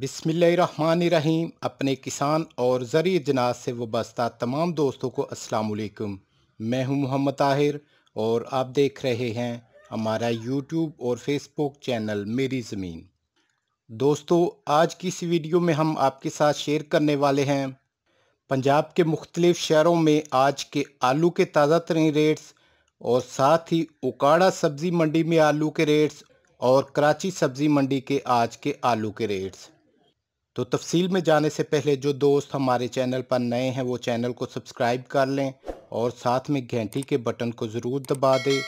बिसमीम अपने किसान और ज़रिए जनाज से वस्ता तमाम दोस्तों को अस्सलाम मैं हूं मोहम्मद ताहिर और आप देख रहे हैं हमारा यूट्यूब और फेसबुक चैनल मेरी ज़मीन दोस्तों आज की इस वीडियो में हम आपके साथ शेयर करने वाले हैं पंजाब के मुख्तलिफ़ शहरों में आज के आलू के ताज़ा तरीन रेट्स और साथ ही उकाड़ा सब्ज़ी मंडी में आलू के रेट्स और कराची सब्ज़ी मंडी के आज के आलू के रेट्स तो तफसील में जाने से पहले जो दोस्त हमारे चैनल पर नए हैं वो चैनल को सब्सक्राइब कर लें और साथ में घंटी के बटन को ज़रूर दबा दें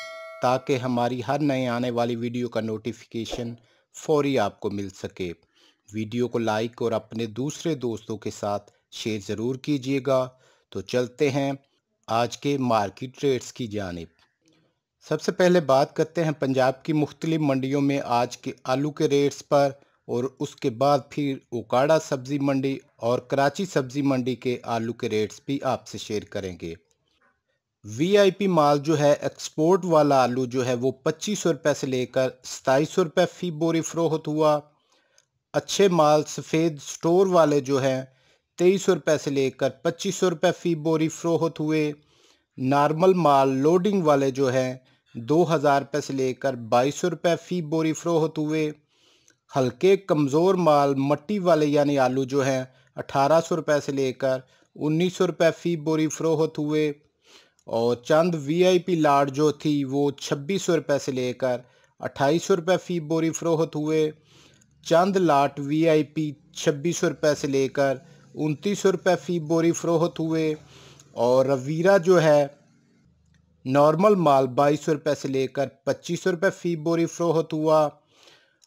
ताकि हमारी हर नए आने वाली वीडियो का नोटिफिकेशन फौरी आपको मिल सके वीडियो को लाइक और अपने दूसरे दोस्तों के साथ शेयर ज़रूर कीजिएगा तो चलते हैं आज के मार्केट रेट्स की जानब सबसे पहले बात करते हैं पंजाब की मुख्तलिफ मंडियों में आज के आलू के रेट्स पर और उसके बाद फिर उकाड़ा सब्ज़ी मंडी और कराची सब्ज़ी मंडी के आलू के रेट्स भी आपसे शेयर करेंगे वीआईपी माल जो है एक्सपोर्ट वाला आलू जो है वो पच्चीस सौ रुपये से लेकर सताईस सौ रुपये फ़ी बोरी फ़रोहत हुआ अच्छे माल सफ़ेद स्टोर वाले जो हैं तेईस सौ रुपये से लेकर पच्चीस सौ रुपये फ़ी बोरी फ़रोहत हुए नॉर्मल माल लोडिंग वाले जो हैं दो हज़ार रुपये से लेकर बाईस सौ रुपये फ़ी बोरी फ़रोहत हुए हल्के कमज़ोर माल मट्टी वाले यानी आलू जो हैं अठारह सौ रुपये से लेकर उन्नीस सौ रुपये फ़ी बोरी फ़रोहत हुए और चंद वीआईपी लाट जो थी वो छब्बीस सौ रुपये से लेकर अट्ठाईस सौ रुपये फ़ी बोरी फ़रोहत हुए चंद लाट वीआईपी छब्बीस सौ रुपये से लेकर उनतीस सौ रुपये फ़ी बोरी फ़रोहत हुए और रवीरा जो है नॉर्मल माल बाईस सौ रुपये से लेकर पच्चीस सौ रुपये फ़ी बोरी फ़रोहत हुआ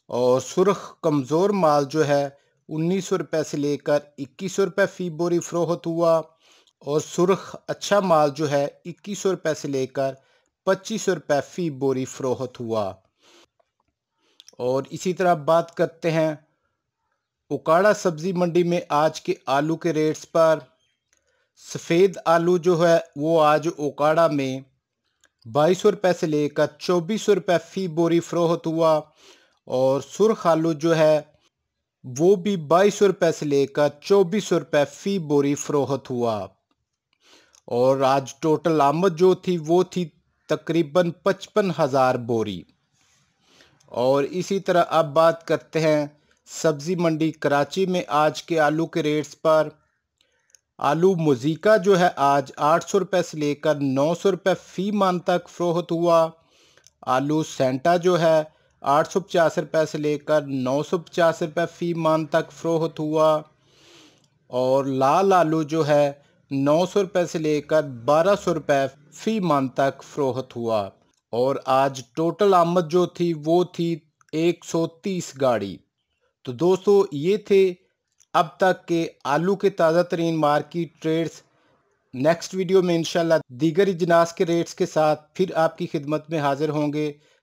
और सुरख कमज़ोर माल जो है उन्नीस सौ रुपये से लेकर इक्कीस सौ रुपये फ़ी बोरी फ़रोहत हुआ और सुरख अच्छा माल जो है इक्कीस सौ रुपये से लेकर पच्चीस सौ रुपये फ़ी बोरी फ़रोहत हुआ और इसी तरह बात करते हैं उकाड़ा सब्ज़ी मंडी में आज के आलू के रेट्स पर सफ़ेद आलू जो है वो आज ओकाड़ा में बाईस सौ रुपये से लेकर चौबीस सौ रुपये फ़ी बोरी फ़रोहत हुआ और सुरख आलू जो है वो भी बाईस सौ से लेकर चौबीस सौ फ़ी बोरी फ़रोहत हुआ और आज टोटल आमद जो थी वो थी तकरीबन पचपन हज़ार बोरी और इसी तरह अब बात करते हैं सब्ज़ी मंडी कराची में आज के आलू के रेट्स पर आलू मुजीका जो है आज आठ सौ रुपए से लेकर नौ सौ रुपये फ़ी मान तक फ़रोहत हुआ आलू सेंटा जो है आठ सौ पचास रुपए से लेकर नौ सौ पचास रुपए फ़ी मान तक फ़रोहत हुआ और लाल आलू जो है नौ सौ रुपए से लेकर बारह सौ रुपए फ़ी मान तक फ़रोहत हुआ और आज टोटल आमद जो थी वो थी एक सौ तीस गाड़ी तो दोस्तों ये थे अब तक के आलू के ताज़ा तरीन मार्केट ट्रेड्स नेक्स्ट वीडियो में इंशाल्लाह दीगर इजनास के रेट्स के साथ फिर आपकी खिदमत में हाज़िर होंगे